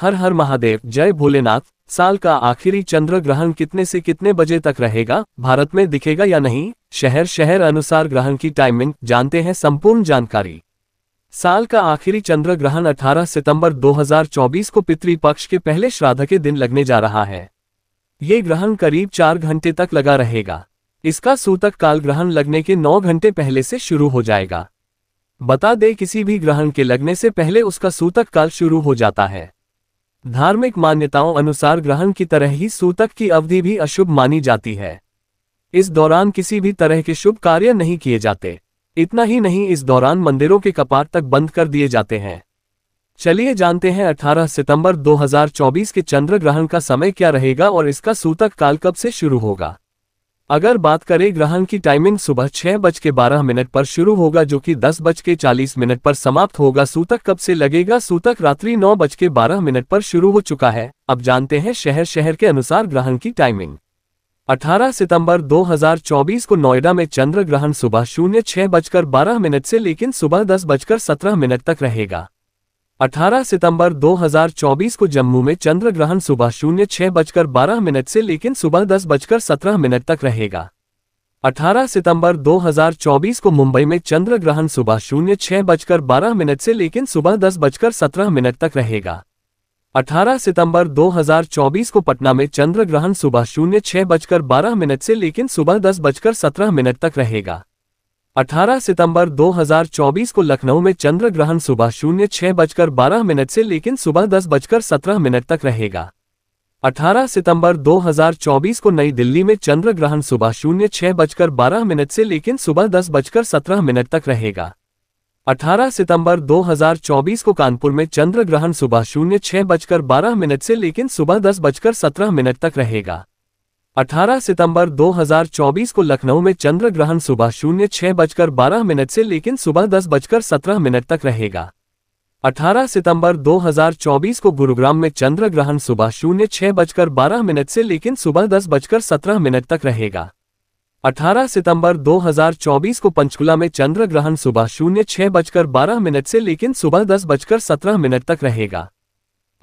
हर हर महादेव जय भोलेनाथ साल का आखिरी चंद्र ग्रहण कितने से कितने बजे तक रहेगा भारत में दिखेगा या नहीं शहर शहर अनुसार ग्रहण की टाइमिंग जानते हैं संपूर्ण जानकारी साल का आखिरी चंद्र ग्रहण 18 सितंबर 2024 को पितृपक्ष के पहले श्राद्ध के दिन लगने जा रहा है ये ग्रहण करीब चार घंटे तक लगा रहेगा इसका सूतक काल ग्रहण लगने के नौ घंटे पहले से शुरू हो जाएगा बता दे किसी भी ग्रहण के लगने से पहले उसका सूतक काल शुरू हो जाता है धार्मिक मान्यताओं अनुसार ग्रहण की तरह ही सूतक की अवधि भी अशुभ मानी जाती है इस दौरान किसी भी तरह के शुभ कार्य नहीं किए जाते इतना ही नहीं इस दौरान मंदिरों के कपाट तक बंद कर दिए जाते हैं चलिए जानते हैं 18 सितंबर 2024 के चंद्र ग्रहण का समय क्या रहेगा और इसका सूतक काल कब से शुरू होगा अगर बात करें ग्रहण की टाइमिंग सुबह छह बज के बारह मिनट पर शुरू होगा जो कि दस बज के चालीस मिनट पर समाप्त होगा सूतक कब से लगेगा सूतक रात्रि नौ बज के बारह मिनट पर शुरू हो चुका है अब जानते हैं शहर शहर के अनुसार ग्रहण की टाइमिंग 18 सितंबर 2024 को नोएडा में चंद्र ग्रहण सुबह शून्य छह बजकर बारह मिनट से लेकिन सुबह दस बजकर सत्रह मिनट तक रहेगा 18 सितंबर 2024 को जम्मू में चंद्र ग्रहण सुबह शून्य छह बजकर बारह मिनट से लेकिन सुबह दस बजकर सत्रह मिनट तक रहेगा 18 सितंबर 2024 को मुंबई में चंद्र ग्रहण सुबह शून्य छह बजकर बारह मिनट से लेकिन सुबह दस बजकर सत्रह मिनट तक रहेगा 18 सितंबर 2024 को पटना में चंद्र ग्रहण सुबह शून्य छह बजकर बारह मिनट से लेकिन सुबह दस बजकर सत्रह मिनट तक रहेगा 18 सितंबर 2024 को लखनऊ में चंद्र ग्रहण सुबह शून्य छह बजकर बारह मिनट से लेकिन सुबह दस बजकर सत्रह मिनट तक रहेगा 18 सितंबर 2024 को नई दिल्ली में चंद्र ग्रहण सुबह शून्य छह बजकर बारह मिनट से लेकिन सुबह दस बजकर सत्रह मिनट तक रहेगा 18 सितंबर 2024 को कानपुर में चंद्र ग्रहण सुबह शून्य छह बजकर बारह मिनट से लेकिन सुबह दस बजकर सत्रह मिनट तक रहेगा 18 सितंबर 2024 को लखनऊ में चंद्र ग्रहण सुबह शून्य छह बजकर बारह मिनट से लेकिन सुबह दस बजकर सत्रह मिनट तक रहेगा 18 सितंबर 2024 को गुरुग्राम में चंद्र ग्रहण सुबह शून्य छह बजकर बारह मिनट से लेकिन सुबह दस बजकर सत्रह मिनट तक रहेगा 18 सितंबर 2024 को पंचकुला में चंद्र ग्रहण सुबह शून्य छह बजकर बारह मिनट से लेकिन सुबह दस बजकर सत्रह मिनट तक रहेगा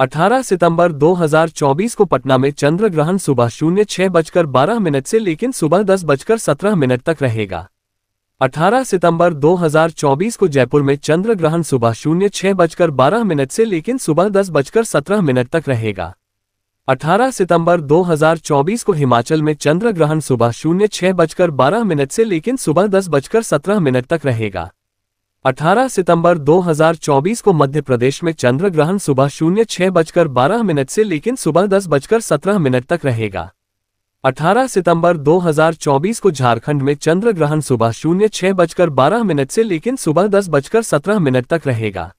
18 सितंबर 2024 को पटना में चंद्र ग्रहण सुबह शून्य छह बजकर बारह मिनट से लेकिन सुबह दस बजकर सत्रह मिनट तक रहेगा 18 सितंबर 2024 को जयपुर में चंद्र ग्रहण सुबह शून्य छह बजकर बारह मिनट से लेकिन सुबह दस बजकर सत्रह मिनट तक रहेगा 18 सितंबर 2024 को हिमाचल में चंद्र ग्रहण सुबह शून्य छह बजकर बारह मिनट से लेकिन सुबह दस बजकर सत्रह मिनट तक रहेगा 18 सितंबर 2024 को मध्य प्रदेश में चंद्र ग्रहण सुबह शून्य छह बजकर बारह मिनट से लेकिन सुबह दस बजकर सत्रह मिनट तक रहेगा 18 सितंबर 2024 को झारखंड में चंद्र ग्रहण सुबह शून्य छह बजकर बारह मिनट से लेकिन सुबह दस बजकर सत्रह मिनट तक रहेगा